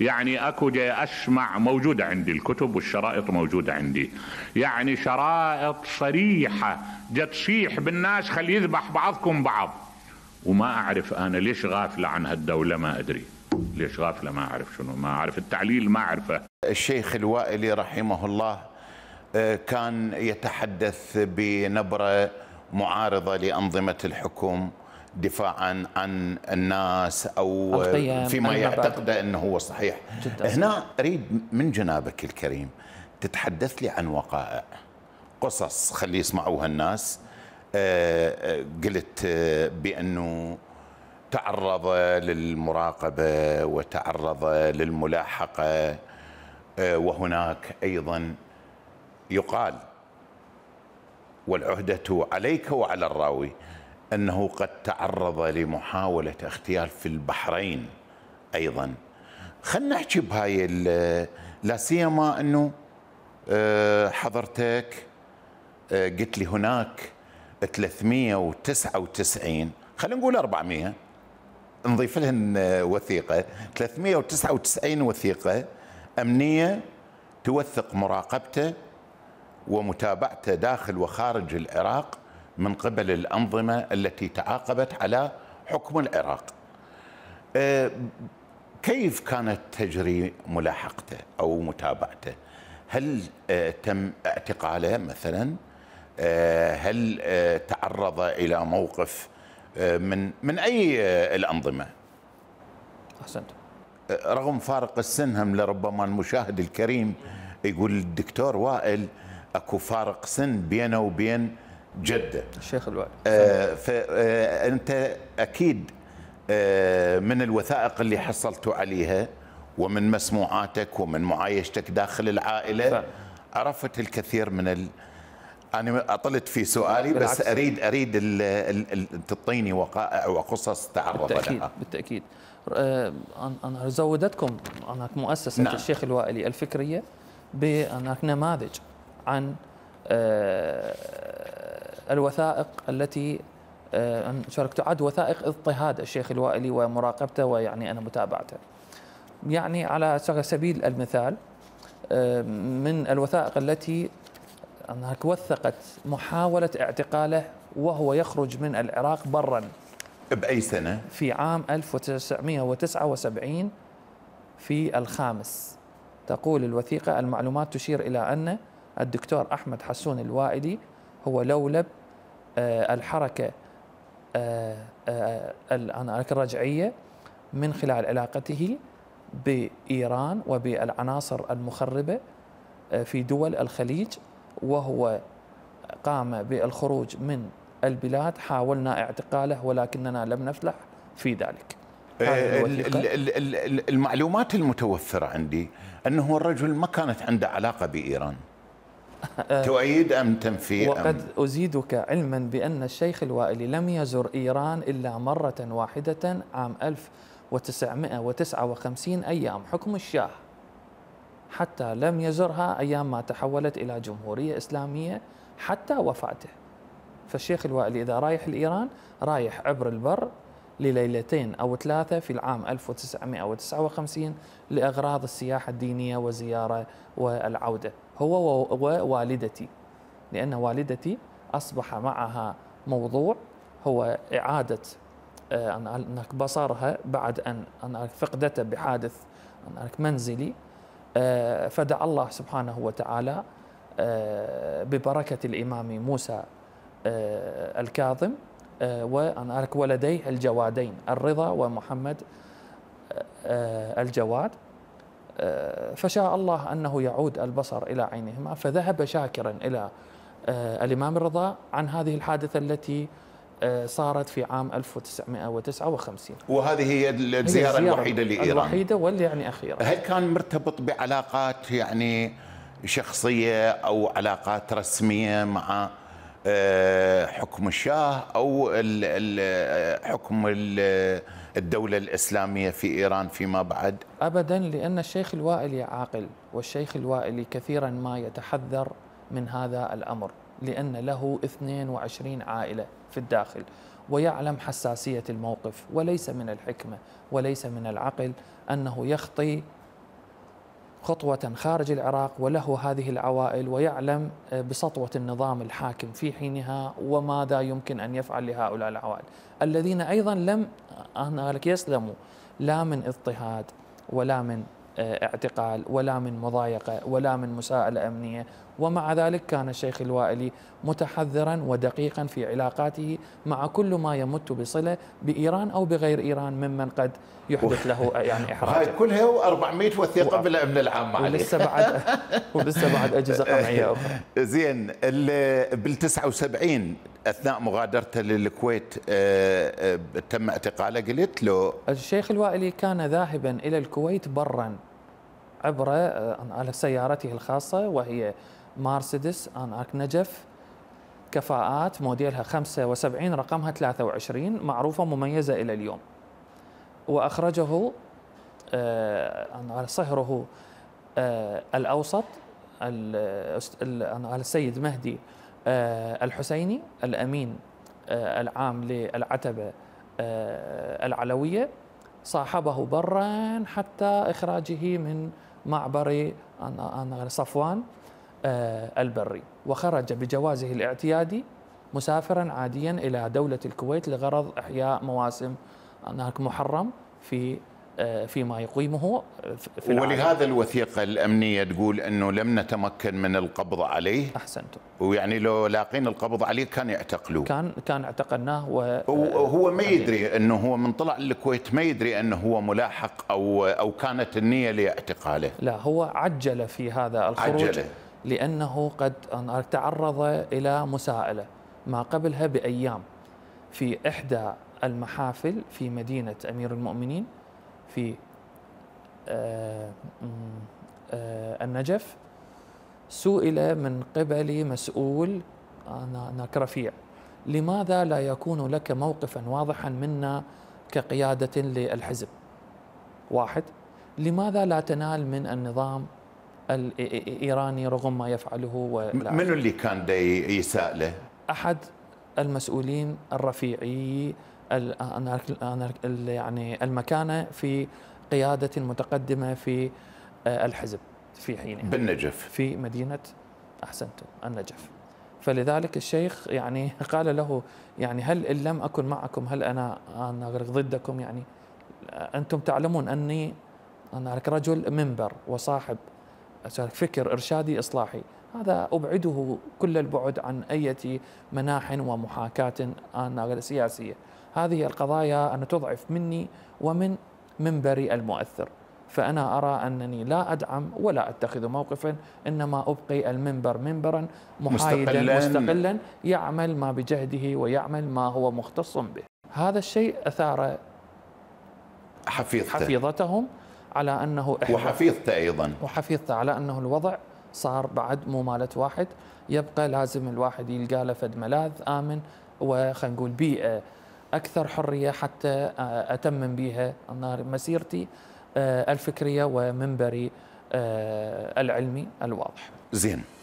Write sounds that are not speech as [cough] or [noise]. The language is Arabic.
يعني اكو جاي اسمع موجوده عندي الكتب والشرائط موجوده عندي يعني شرائط صريحه جت تصيح بالناس خلي يذبح بعضكم بعض وما اعرف انا ليش غافله عن هالدوله ما ادري ليش غافله ما اعرف شنو ما اعرف التعليل ما اعرفه الشيخ الوائلي رحمه الله آه، كان يتحدث بنبره معارضه لانظمه الحكم دفاعا عن الناس او فيما يعتقد انه هو صحيح جدا هنا اريد من جنابك الكريم تتحدث لي عن وقائع قصص خلي يسمعوها الناس آه، آه، قلت آه، بانه تعرض للمراقبه وتعرض للملاحقه وهناك ايضا يقال والعهده عليك وعلى الراوي أنه قد تعرض لمحاولة اغتيال في البحرين أيضا خلنا نحكي بهاي لا سيما أنه آه، حضرتك آه، قلت لي هناك 399 خلينا نقول 400 نضيف لهن آه، وثيقه 399 وثيقه امنيه توثق مراقبته ومتابعته داخل وخارج العراق من قبل الأنظمة التي تعاقبت على حكم العراق أه، كيف كانت تجري ملاحقته أو متابعته هل أه، تم اعتقاله مثلا أه، هل تعرض إلى موقف من من أي الأنظمة أحسنت رغم فارق السن هم لربما المشاهد الكريم يقول الدكتور وائل اكو فارق سن بينه وبين جدة الشيخ الوالد آه فأنت آه، أكيد آه من الوثائق اللي حصلتوا عليها ومن مسموعاتك ومن معايشتك داخل العائلة فهم. نعم. عرفت الكثير من ال... أنا أطلت في سؤالي بس أريد أريد ال... ال... ال... تعطيني وقائع وقصص تعرض بالتأكيد لها بالتأكيد آه، أنا زودتكم هناك مؤسسة نعم. الشيخ الوائلي الفكرية بانك نماذج عن آه، الوثائق التي آه، شارك تعد وثائق اضطهاد الشيخ الوائلي ومراقبته ويعني أنا متابعته يعني على سبيل المثال آه، من الوثائق التي أنها وثقت محاولة اعتقاله وهو يخرج من العراق برا بأي سنة؟ في عام 1979 في الخامس تقول الوثيقة المعلومات تشير إلى أن الدكتور أحمد حسون الوائلي هو لولب آه، الحركه آه، آه، الرجعيه من خلال علاقته بايران وبالعناصر المخربه في دول الخليج وهو قام بالخروج من البلاد حاولنا اعتقاله ولكننا لم نفلح في ذلك المعلومات المتوفرة عندي أنه الرجل ما كانت عنده علاقة بإيران آه، تؤيد أم تنفي وقد أم؟ أزيدك علما بأن الشيخ الوائلي لم يزر إيران إلا مرة واحدة عام 1959 أيام حكم الشاه حتى لم يزرها أيام ما تحولت إلى جمهورية إسلامية حتى وفاته فالشيخ الوائلي إذا رايح لإيران رايح عبر البر لليلتين أو ثلاثة في العام 1959 لأغراض السياحة الدينية وزيارة والعودة هو ووالدتي لأن والدتي أصبح معها موضوع هو إعادة آه، أنك بصرها بعد أن أنك فقدته بحادث أنك منزلي آه، فدعا الله سبحانه وتعالى آه، ببركة الإمام موسى الكاظم آه، وأن أرك ولديه الجوادين الرضا ومحمد آه، آه، الجواد فشاء الله أنه يعود البصر إلى عينهما فذهب شاكرا إلى الإمام الرضا عن هذه الحادثة التي صارت في عام 1959 وهذه هي الزيارة الوحيدة لإيران الوحيدة واللي يعني أخيرة هل كان مرتبط بعلاقات يعني شخصية أو علاقات رسمية مع حكم الشاه او حكم الدوله الاسلاميه في ايران فيما بعد؟ ابدا لان الشيخ الوائلي عاقل والشيخ الوائلي كثيرا ما يتحذر من هذا الامر لان له 22 عائله في الداخل ويعلم حساسيه الموقف وليس من الحكمه وليس من العقل انه يخطي خطوة خارج العراق وله هذه العوائل ويعلم آه، بسطوة النظام الحاكم في حينها وماذا يمكن أن يفعل لهؤلاء العوائل الذين أيضا لم يسلموا لا من اضطهاد ولا من آه، اعتقال ولا من مضايقة ولا من مساءلة أمنية ومع ذلك كان الشيخ الوائلي متحذرا ودقيقا في علاقاته مع كل ما يمت بصله بايران او بغير ايران ممن قد يحدث له يعني احراج هاي كلها و400 وثيقه و... بالامن العام عليك ولسه بعد [laughs] ولسه بعد اجهزه قمعيه اخرى زين بال 79 اثناء مغادرته للكويت آه، آه، تم اعتقاله قلت له الشيخ الوائلي كان ذاهبا الى الكويت برا عبر آه، على سيارته الخاصه وهي مرسيدس ان ارك نجف كفاءات موديلها 75 رقمها 23 معروفة مميزة إلى اليوم وأخرجه آه، على صهره آه، الأوسط على السيد مهدي آه، الحسيني الأمين العام للعتبة العلوية صاحبه برا حتى إخراجه من معبر صفوان آه، البري وخرج بجوازه الاعتيادي مسافرا عاديا إلى دولة الكويت لغرض إحياء مواسم هناك محرم في آه، فيما يقيمه في ولهذا الوثيقة الأمنية تقول أنه لم نتمكن من القبض عليه أحسنتم ويعني لو لاقين القبض عليه كان يعتقلوه كان كان اعتقلناه وهو ما يدري أنه هو من طلع الكويت ما يدري أنه هو ملاحق أو أو كانت النية لاعتقاله لا هو عجل في هذا الخروج عجله لأنه قد تعرض إلى مساءلة ما قبلها بأيام في إحدى المحافل في مدينة أمير المؤمنين في آه، آه، النجف سئل من قبل مسؤول آه، رفيع لماذا لا يكون لك موقفا واضحا منا كقيادة للحزب واحد لماذا لا تنال من النظام الايراني رغم ما يفعله من منو اللي كان دي يساء له؟ احد المسؤولين الرفيعي يعني المكانه في قياده متقدمه في آه، الحزب في حينها بالنجف في مدينه احسنتم النجف فلذلك الشيخ يعني قال له يعني هل ان لم اكن معكم هل انا انا ضدكم يعني آه، انتم تعلمون اني انا رجل منبر وصاحب فكر إرشادي إصلاحي هذا أبعده كل البعد عن أي مناح ومحاكاة سياسية هذه القضايا أن تضعف مني ومن منبري المؤثر فأنا أرى أنني لا أدعم ولا أتخذ موقفا إنما أبقي المنبر منبرا محايدا مستقلا, مستقلا يعمل ما بجهده ويعمل ما هو مختص به هذا الشيء أثار حفيظته. حفيظتهم على أنه وحفيظته أيضا وحفيظته على أنه الوضع صار بعد مو مالت واحد يبقى لازم الواحد يلقى له فد ملاذ آمن وخلينا نقول بيئة أكثر حرية حتى آه، أتمم بها مسيرتي آه، الفكرية ومنبري آه، العلمي الواضح زين